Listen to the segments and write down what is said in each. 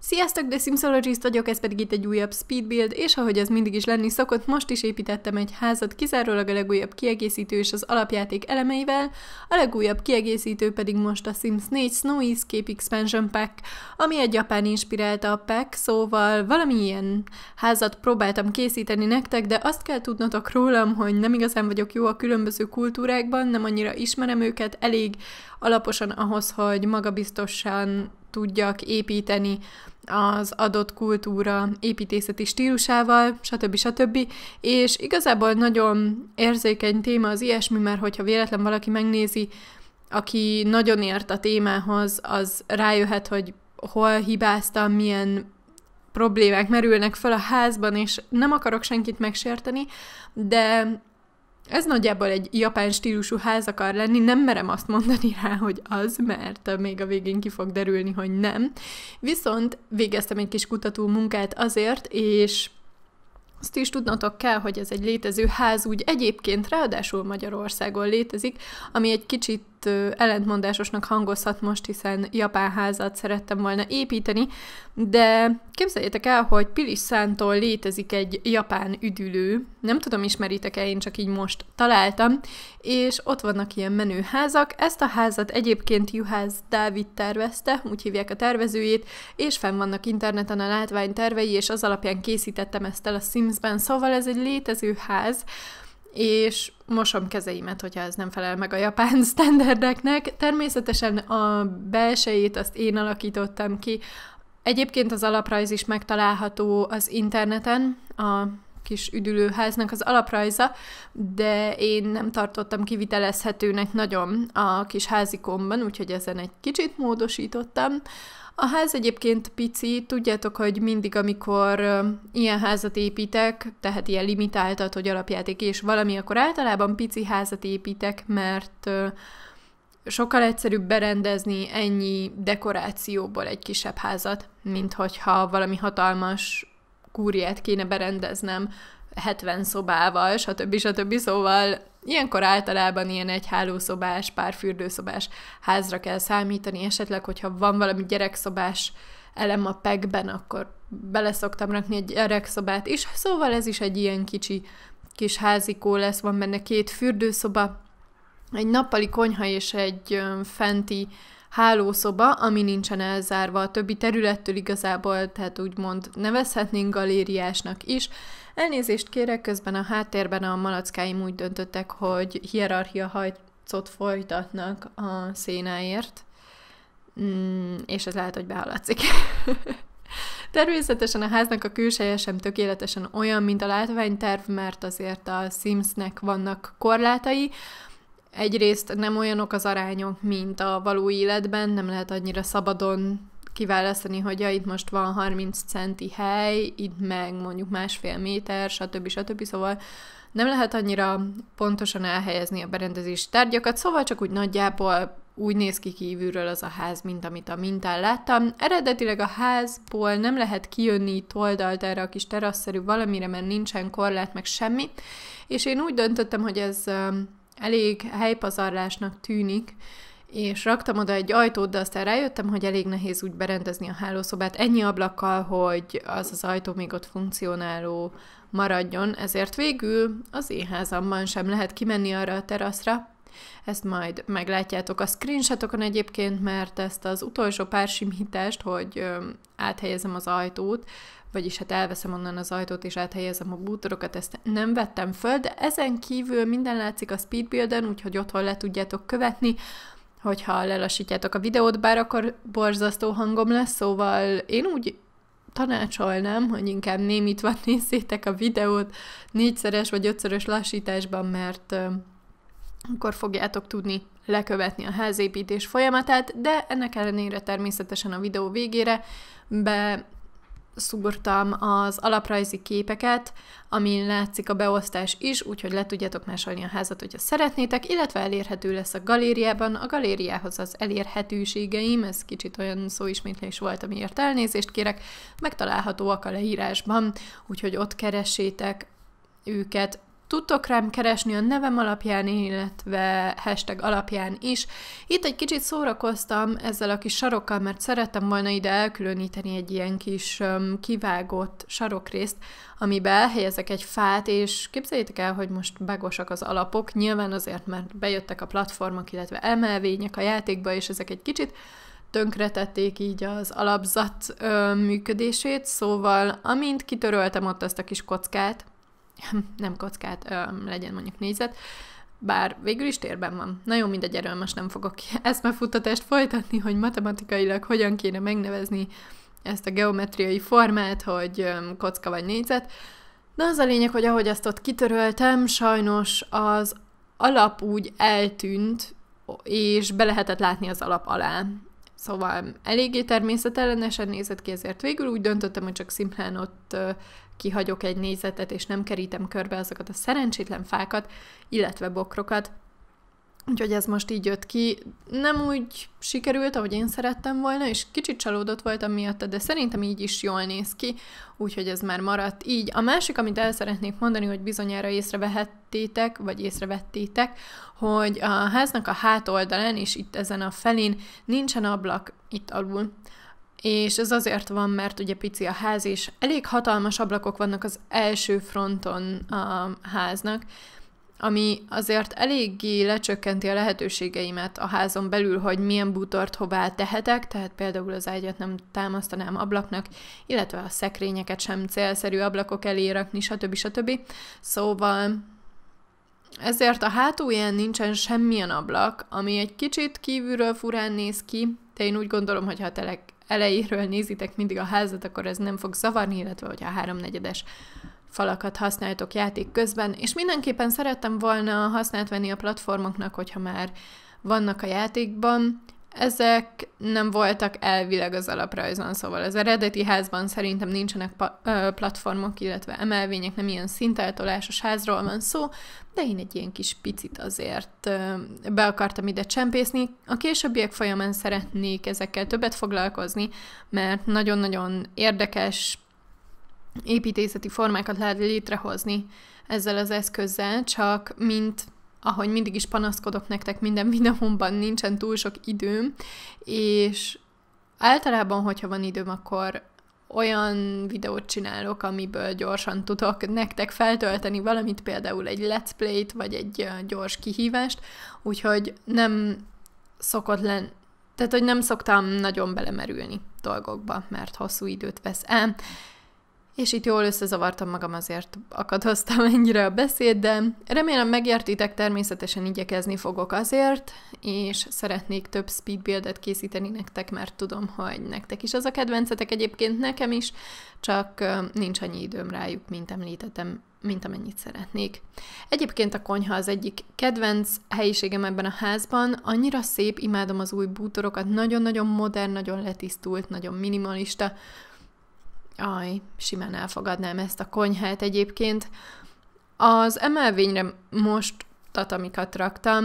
Sziasztok, de Simsologist vagyok, ez pedig itt egy újabb speedbuild, és ahogy ez mindig is lenni szokott, most is építettem egy házat kizárólag a legújabb kiegészítő és az alapjáték elemeivel, a legújabb kiegészítő pedig most a Sims 4 Snow Escape Expansion Pack, ami egy japán inspirálta a pack, szóval valamilyen házat próbáltam készíteni nektek, de azt kell tudnotok rólam, hogy nem igazán vagyok jó a különböző kultúrákban, nem annyira ismerem őket, elég alaposan ahhoz, hogy magabiztosan tudjak építeni az adott kultúra építészeti stílusával, stb. stb. És igazából nagyon érzékeny téma az ilyesmi, mert hogyha véletlen valaki megnézi, aki nagyon ért a témához, az rájöhet, hogy hol hibáztam, milyen problémák merülnek fel a házban, és nem akarok senkit megsérteni, de ez nagyjából egy japán stílusú ház akar lenni, nem merem azt mondani rá, hogy az, mert még a végén ki fog derülni, hogy nem. Viszont végeztem egy kis kutató munkát azért, és azt is tudnotok kell, hogy ez egy létező ház, úgy egyébként ráadásul Magyarországon létezik, ami egy kicsit ellentmondásosnak hangozhat most, hiszen japán házat szerettem volna építeni, de képzeljétek el, hogy Pilisszántól létezik egy japán üdülő, nem tudom ismeritek-e, én csak így most találtam, és ott vannak ilyen menő házak, ezt a házat egyébként Juhász Dávid tervezte, úgy hívják a tervezőjét, és fenn vannak interneten a látvány tervei, és az alapján készítettem ezt el a Simsben, szóval ez egy létező ház, és mosom kezeimet, hogyha ez nem felel meg a japán standardeknek. Természetesen a belsejét azt én alakítottam ki. Egyébként az alaprajz is megtalálható az interneten, a kis üdülőháznak az alaprajza, de én nem tartottam kivitelezhetőnek nagyon a kis házikomban, úgyhogy ezen egy kicsit módosítottam. A ház egyébként pici, tudjátok, hogy mindig, amikor ilyen házat építek, tehát ilyen limitáltat, hogy alapjáték és valami, akkor általában pici házat építek, mert sokkal egyszerűbb berendezni ennyi dekorációból egy kisebb házat, mint hogyha valami hatalmas kúriát kéne berendeznem 70 szobával, stb. stb. Szóval ilyenkor általában ilyen egy hálószobás, pár fürdőszobás házra kell számítani, esetleg, hogyha van valami gyerekszobás elem a pekben, akkor beleszoktam rakni egy gyerekszobát is, szóval ez is egy ilyen kicsi kis házikó lesz, van benne két fürdőszoba, egy nappali konyha és egy fenti hálószoba, ami nincsen elzárva a többi területtől igazából, tehát úgymond nevezhetnénk galériásnak is. Elnézést kérek, közben a háttérben a malackáim úgy döntöttek, hogy hierarchia hajcot folytatnak a szénáért, mm, és ez lehet, hogy behaladszik. Természetesen a háznak a külseje sem tökéletesen olyan, mint a látványterv, mert azért a Simsnek vannak korlátai, egyrészt nem olyanok az arányok, mint a való életben, nem lehet annyira szabadon kiválasztani, hogy ja, itt most van 30 centi hely, itt meg mondjuk másfél méter, stb. stb. Szóval nem lehet annyira pontosan elhelyezni a berendezés tárgyakat, szóval csak úgy nagyjából úgy néz ki kívülről az a ház, mint amit a mintán láttam. Eredetileg a házból nem lehet kijönni itt oldalt erre a kis terasszerű valamire, mert nincsen korlát, meg semmi, és én úgy döntöttem, hogy ez elég helypazarlásnak tűnik, és raktam oda egy ajtót, de aztán rájöttem, hogy elég nehéz úgy berendezni a hálószobát ennyi ablakkal, hogy az az ajtó még ott funkcionáló maradjon, ezért végül az éházamban sem lehet kimenni arra a teraszra. Ezt majd meglátjátok a screenshotokon egyébként, mert ezt az utolsó pár simhitást, hogy áthelyezem az ajtót, vagyis hát elveszem onnan az ajtót és áthelyezem a bútorokat, ezt nem vettem föl, de ezen kívül minden látszik a speedbuilden, úgyhogy otthon le tudjátok követni, hogyha lelassítjátok a videót, bár akkor borzasztó hangom lesz, szóval én úgy tanácsolnám, hogy inkább némítva nézzétek a videót négyszeres vagy ötszörös lassításban, mert akkor fogjátok tudni lekövetni a házépítés folyamatát, de ennek ellenére természetesen a videó végére be szúrtam az alaprajzi képeket, amin látszik a beosztás is, úgyhogy le tudjátok másolni a házat, hogyha szeretnétek, illetve elérhető lesz a galériában. A galériához az elérhetőségeim, ez kicsit olyan szóismétlés volt, amiért elnézést kérek, megtalálhatóak a leírásban, úgyhogy ott keresétek őket. Tudtok rám keresni a nevem alapján, illetve hashtag alapján is. Itt egy kicsit szórakoztam ezzel a kis sarokkal, mert szerettem volna ide elkülöníteni egy ilyen kis um, kivágott sarokrészt, amiben elhelyezek egy fát, és képzeljétek el, hogy most bagosak az alapok, nyilván azért, mert bejöttek a platformok, illetve emelvények a játékba, és ezek egy kicsit tönkretették így az alapzat ö, működését, szóval amint kitöröltem ott ezt a kis kockát, nem kockát, ö, legyen mondjuk négyzet, bár végül is térben van. Nagyon mindegy, erről most nem fogok eszmefuttatást folytatni, hogy matematikailag hogyan kéne megnevezni ezt a geometriai formát, hogy ö, kocka vagy négyzet, de az a lényeg, hogy ahogy azt ott kitöröltem, sajnos az alap úgy eltűnt, és be lehetett látni az alap alá. Szóval eléggé természetellenesen nézett ki, ezért végül úgy döntöttem, hogy csak szimplán ott kihagyok egy nézetet és nem kerítem körbe azokat a szerencsétlen fákat, illetve bokrokat, Úgyhogy ez most így jött ki. Nem úgy sikerült, ahogy én szerettem volna, és kicsit csalódott voltam miatta, de szerintem így is jól néz ki, úgyhogy ez már maradt így. A másik, amit el szeretnék mondani, hogy bizonyára észrevehettétek, vagy észrevettétek, hogy a háznak a hátoldalán, és itt ezen a felén nincsen ablak itt alul. És ez azért van, mert ugye pici a ház, és elég hatalmas ablakok vannak az első fronton a háznak, ami azért eléggé lecsökkenti a lehetőségeimet a házon belül, hogy milyen bútort hová tehetek, tehát például az ágyat nem támasztanám ablaknak, illetve a szekrényeket sem célszerű ablakok elé rakni, stb. stb. Szóval ezért a hátulján nincsen semmilyen ablak, ami egy kicsit kívülről furán néz ki, de én úgy gondolom, hogy ha telek elejéről nézitek mindig a házat, akkor ez nem fog zavarni, illetve hogyha háromnegyedes falakat használtok játék közben, és mindenképpen szerettem volna használt venni a platformoknak, hogyha már vannak a játékban, ezek nem voltak elvileg az alaprajzon, szóval az eredeti házban szerintem nincsenek platformok, illetve emelvények, nem ilyen szinteltolásos házról van szó, de én egy ilyen kis picit azért be akartam ide csempészni. A későbbiek folyamán szeretnék ezekkel többet foglalkozni, mert nagyon-nagyon érdekes építészeti formákat lehet létrehozni ezzel az eszközzel, csak mint ahogy mindig is panaszkodok nektek minden videómban, nincsen túl sok időm, és általában, hogyha van időm, akkor olyan videót csinálok, amiből gyorsan tudok nektek feltölteni valamit, például egy let's play-t, vagy egy gyors kihívást, úgyhogy nem szokott len... tehát, hogy nem szoktam nagyon belemerülni dolgokba, mert hosszú időt vesz el és itt jól összezavartam magam, azért akadoztam ennyire a beszéd, de remélem megértitek, természetesen igyekezni fogok azért, és szeretnék több speedbuildet készíteni nektek, mert tudom, hogy nektek is az a kedvencetek egyébként nekem is, csak nincs annyi időm rájuk, mint említettem, mint amennyit szeretnék. Egyébként a konyha az egyik kedvenc helyiségem ebben a házban, annyira szép, imádom az új bútorokat, nagyon-nagyon modern, nagyon letisztult, nagyon minimalista, Aj, simán elfogadnám ezt a konyhát egyébként. Az emelvényre most tatamikat raktam.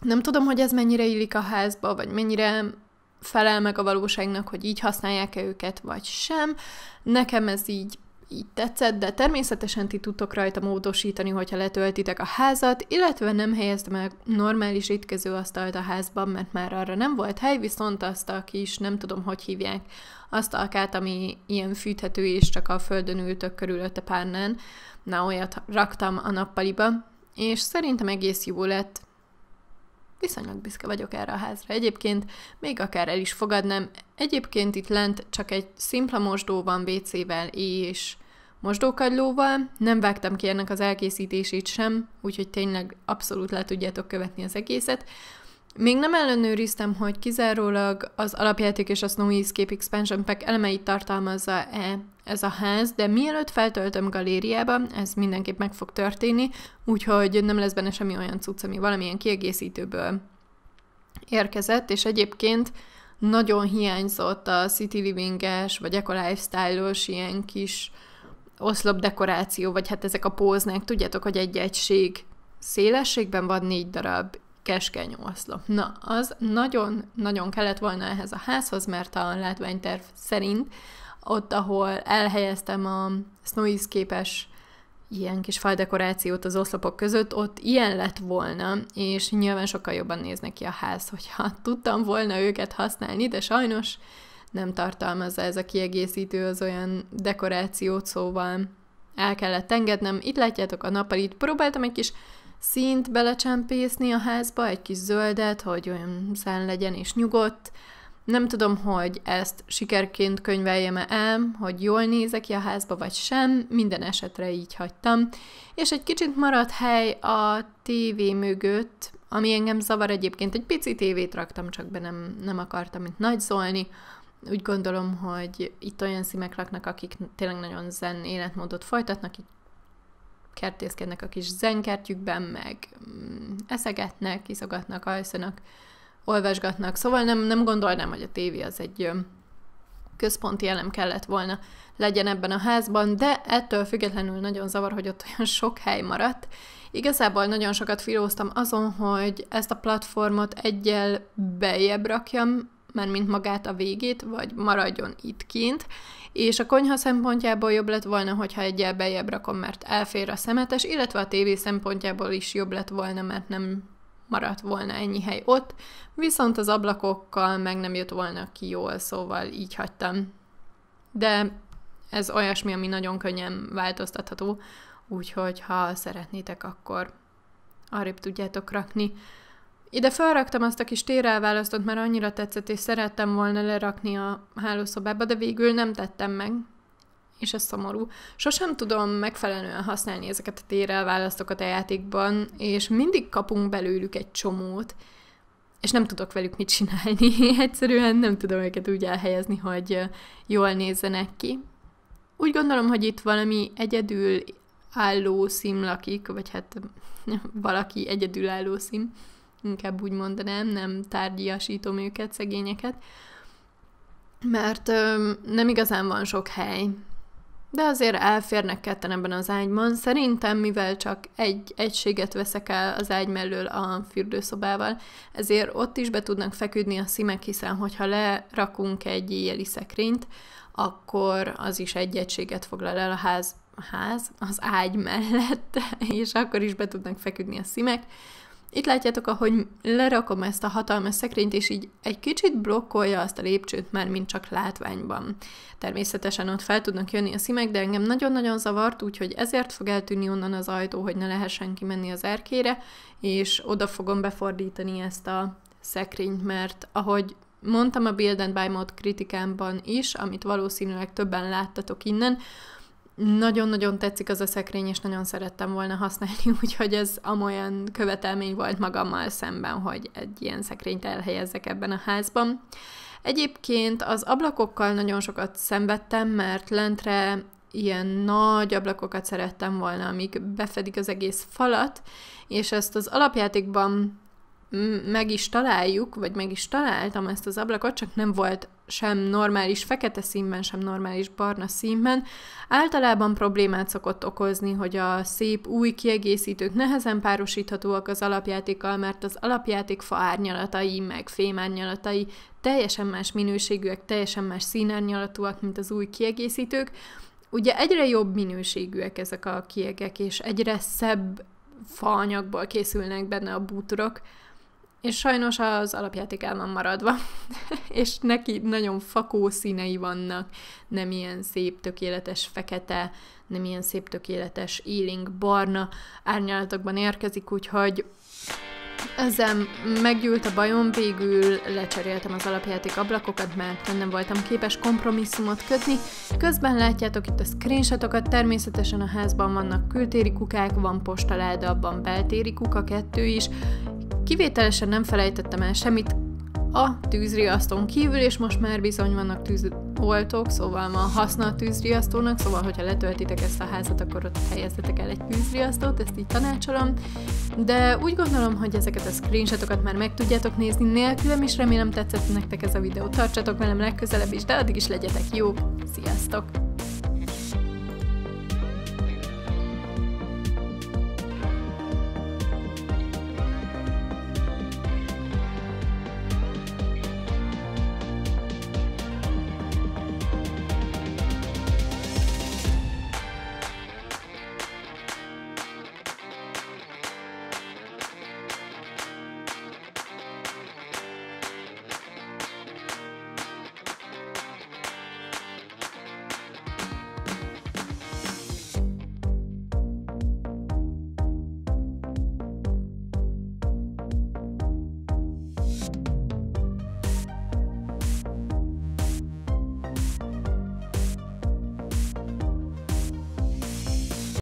Nem tudom, hogy ez mennyire illik a házba, vagy mennyire felel meg a valóságnak, hogy így használják-e őket, vagy sem. Nekem ez így így tetszett, de természetesen ti tudtok rajta módosítani, hogyha letöltitek a házat, illetve nem helyeztem el normális étkező asztalt a házban, mert már arra nem volt hely, viszont azt a kis, nem tudom, hogy hívják, asztalkát, ami ilyen fűthető és csak a földön ültök körülötte párnán, na olyat raktam a nappaliba, és szerintem egész jó lett, Viszonylag büszke vagyok erre a házra. Egyébként még akár el is fogadnám. Egyébként itt lent csak egy szimpla mosdó van WC-vel és mosdókagylóval. Nem vágtam ki ennek az elkészítését sem, úgyhogy tényleg abszolút le tudjátok követni az egészet. Még nem ellenőriztem, hogy kizárólag az alapjáték és a Snowy Escape Expansion Pack elemeit tartalmazza-e ez a ház, de mielőtt feltöltöm galériába, ez mindenképp meg fog történni, úgyhogy nem lesz benne semmi olyan cucc, ami valamilyen kiegészítőből érkezett, és egyébként nagyon hiányzott a city livinges, vagy eco lifestyle-os ilyen kis oszlop dekoráció, vagy hát ezek a póznák, tudjátok, hogy egy egység szélességben van négy darab, keskeny oszlop. Na, az nagyon-nagyon kellett volna ehhez a házhoz, mert a látványterv szerint ott, ahol elhelyeztem a Snowy's képes ilyen kis faldekorációt az oszlopok között, ott ilyen lett volna, és nyilván sokkal jobban néz neki a ház, hogyha tudtam volna őket használni, de sajnos nem tartalmazza ez a kiegészítő az olyan dekorációt, szóval el kellett engednem. Itt látjátok a nappalit, próbáltam egy kis szint belecsempészni a házba, egy kis zöldet, hogy olyan szán legyen és nyugodt. Nem tudom, hogy ezt sikerként könyveljem el, hogy jól nézek ki a házba, vagy sem, minden esetre így hagytam. És egy kicsit maradt hely a tévé mögött, ami engem zavar egyébként, egy pici tévét raktam, csak be nem, nem akartam mint nagy szólni. Úgy gondolom, hogy itt olyan szimek laknak, akik tényleg nagyon zen életmódot folytatnak, így kertészkednek a kis zenkertjükben, meg mm, eszegetnek, iszogatnak, alszanak, olvasgatnak. Szóval nem, nem gondolnám, hogy a tévé az egy központi elem kellett volna legyen ebben a házban, de ettől függetlenül nagyon zavar, hogy ott olyan sok hely maradt. Igazából nagyon sokat filóztam azon, hogy ezt a platformot egyel beljebb rakjam, mert mint magát a végét, vagy maradjon itt kint, és a konyha szempontjából jobb lett volna, hogyha egyel beljebb rakom, mert elfér a szemetes, illetve a tévé szempontjából is jobb lett volna, mert nem maradt volna ennyi hely ott, viszont az ablakokkal meg nem jött volna ki jól, szóval így hagytam. De ez olyasmi, ami nagyon könnyen változtatható, úgyhogy ha szeretnétek, akkor arrébb tudjátok rakni. Ide felraktam azt a kis térelválasztót, mert annyira tetszett, és szerettem volna lerakni a hálószobába, de végül nem tettem meg. És ez szomorú. Sosem tudom megfelelően használni ezeket a térelválasztókat a játékban, és mindig kapunk belőlük egy csomót, és nem tudok velük mit csinálni. Egyszerűen nem tudom őket úgy elhelyezni, hogy jól nézzenek ki. Úgy gondolom, hogy itt valami egyedül álló szim lakik, vagy hát valaki egyedül álló szim inkább úgy mondanám, nem tárgyiasítom őket, szegényeket, mert ö, nem igazán van sok hely. De azért elférnek ketten ebben az ágyban. Szerintem, mivel csak egy egységet veszek el az ágy mellől a fürdőszobával, ezért ott is be tudnak feküdni a szimek, hiszen hogyha lerakunk egy éjjeli szekrényt, akkor az is egy egységet foglal el a ház, a ház az ágy mellett, és akkor is be tudnak feküdni a szimek, itt látjátok, ahogy lerakom ezt a hatalmas szekrényt, és így egy kicsit blokkolja azt a lépcsőt már, mint csak látványban. Természetesen ott fel tudnak jönni a szimek, de engem nagyon-nagyon zavart, úgyhogy ezért fog eltűnni onnan az ajtó, hogy ne lehessen kimenni az erkére, és oda fogom befordítani ezt a szekrényt, mert ahogy mondtam a Build and Buy Mode kritikámban is, amit valószínűleg többen láttatok innen, nagyon-nagyon tetszik az a szekrény, és nagyon szerettem volna használni, úgyhogy ez amolyan követelmény volt magammal szemben, hogy egy ilyen szekrényt elhelyezzek ebben a házban. Egyébként az ablakokkal nagyon sokat szenvedtem, mert lentre ilyen nagy ablakokat szerettem volna, amik befedik az egész falat, és ezt az alapjátékban meg is találjuk, vagy meg is találtam ezt az ablakot, csak nem volt sem normális fekete színben, sem normális barna színben, általában problémát szokott okozni, hogy a szép új kiegészítők nehezen párosíthatóak az alapjátékkal, mert az alapjáték fa árnyalatai, meg árnyalatai teljesen más minőségűek, teljesen más színárnyalatúak, mint az új kiegészítők. Ugye egyre jobb minőségűek ezek a kiegek, és egyre szebb faanyagból készülnek benne a bútorok, és sajnos az alapjáték el van maradva, és neki nagyon fakó színei vannak, nem ilyen szép, tökéletes fekete, nem ilyen szép, tökéletes éling barna árnyalatokban érkezik, úgyhogy ezzel meggyűlt a bajom, végül lecseréltem az alapjáték ablakokat, mert nem voltam képes kompromisszumot kötni. Közben látjátok itt a screenshotokat, természetesen a házban vannak kültéri kukák, van postaláda, abban beltéri kuka kettő is, Kivételesen nem felejtettem el semmit a tűzriasztón kívül, és most már bizony vannak tűzoltók, szóval ma haszna a tűzriasztónak, szóval hogyha letöltitek ezt a házat, akkor ott helyezzetek el egy tűzriasztót, ezt így tanácsolom. De úgy gondolom, hogy ezeket a screenshotokat már meg tudjátok nézni nélkülem, és remélem tetszett nektek ez a videó. Tartsatok velem legközelebb is, de addig is legyetek jók, sziasztok!